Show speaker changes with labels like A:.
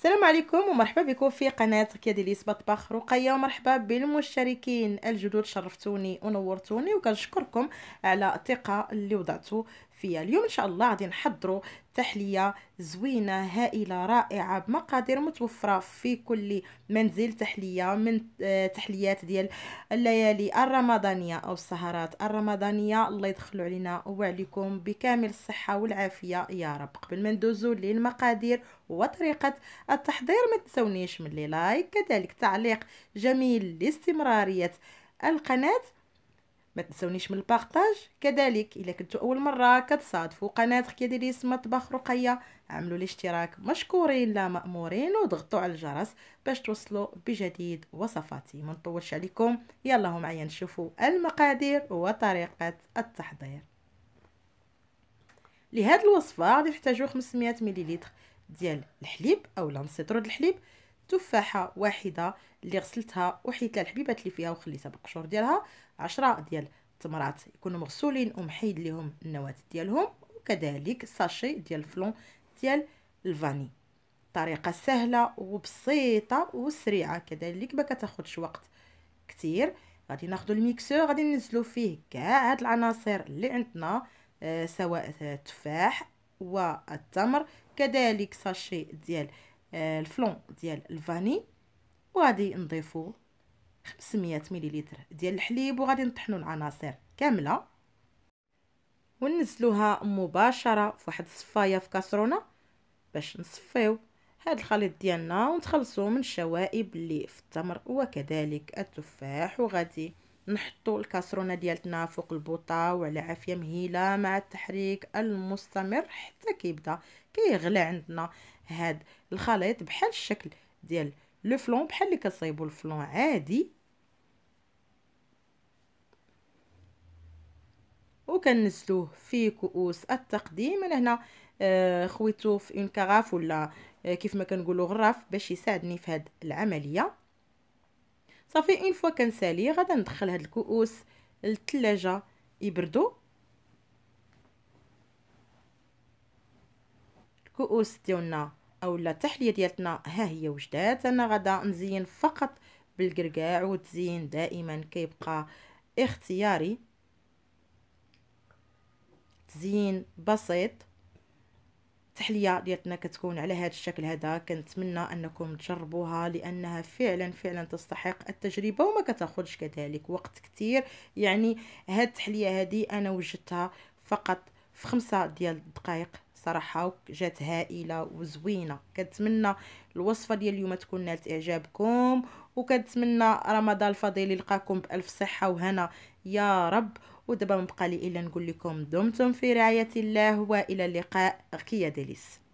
A: السلام عليكم ومرحبا بكم في قناة كياديليس مطبخ رقية ومرحبا بالمشتركين الجدد شرفتوني ونورتوني وكنشكركم على الثقة اللي وضعتوا فيها اليوم ان شاء الله غادي نحضروا تحليه زوينه هائله رائعه بمقادير متوفره في كل منزل تحليه من آه، تحليات ديال الليالي الرمضانيه او السهرات الرمضانيه الله يدخلوا علينا وعليكم بكامل الصحه والعافيه يا رب قبل ما ندوزوا للمقادير وطريقه التحضير ما تنسونيش من لايك كذلك تعليق جميل لاستمراريه القناه ما تنسونيش من البارطاج كذلك الا كنتو اول مره كتصادفوا قناه خكيدي ليس مطبخ رقيه عملوا الاشتراك مشكورين لا مامورين وضغطوا على الجرس باش توصلوا بجديد وصفاتي ما نطولش عليكم يلا معايا نشوفوا المقادير وطريقه التحضير لهذه الوصفه غادي نحتاجو 500 ملل ديال الحليب اولا نسيطرو الحليب تفاحه واحده اللي غسلتها وحيت لها الحبيبات اللي فيها وخليتها بالقشور ديالها عشرة ديال التمرات يكونوا مغسولين ومحيد لهم النواه ديالهم وكذلك ساشي ديال الفلون ديال الفاني طريقه سهله وبسيطه وسريعه كذلك ما كتاخذش وقت كتير غادي ناخذ الميكسور غادي ننزلو فيه كاع هاد العناصر اللي عندنا آه سواء التفاح والتمر كذلك ساشي ديال آه، الفلون ديال الفاني وغادي نضيفو 500 مليلتر ديال الحليب وغادي نطحنو العناصر كامله وننزلوها مباشره فواحد الصفايه في كاسرونه باش نصفيو هاد الخليط ديالنا ونتخلصو من الشوائب اللي في التمر وكذلك التفاح وغادي نحطو الكاسرونه ديالتنا فوق البوطه وعلى عافيه مهيله مع التحريك المستمر حتى كيبدا كيغلى عندنا هاد الخليط بحال الشكل ديال لو فلون بحال اللي كتصايبوا الفلون عادي وكنزلوه في كؤوس التقديم انا هنا آه خويته في اون كغاف ولا آه، كيف ما كنقولوا غراف باش يساعدني في هاد العمليه صافي اون فوا كنسالي غادي ندخل هاد الكؤوس للثلاجه يبردو الكؤوس ديالنا اولا التحليه ديالتنا ها هي وجدات انا غدا نزين فقط بالقرقاع وتزين دائما كيبقى اختياري تزيين بسيط التحليه ديالتنا كتكون على هذا الشكل هذا كنتمنى انكم تجربوها لانها فعلا فعلا تستحق التجربه وما كتاخذش كذلك وقت كثير يعني هاد التحليه هذه انا وجدتها فقط في خمسة ديال الدقائق صراحه جات هائله وزوينه كنتمنى الوصفه ديال اليوم تكون نالت اعجابكم وكنتمنى رمضان الفضيل يلقاكم بالف صحه وهنا يا رب ودابا مبقى لي الا نقول لكم دمتم في رعايه الله والى اللقاء غكيه ديليس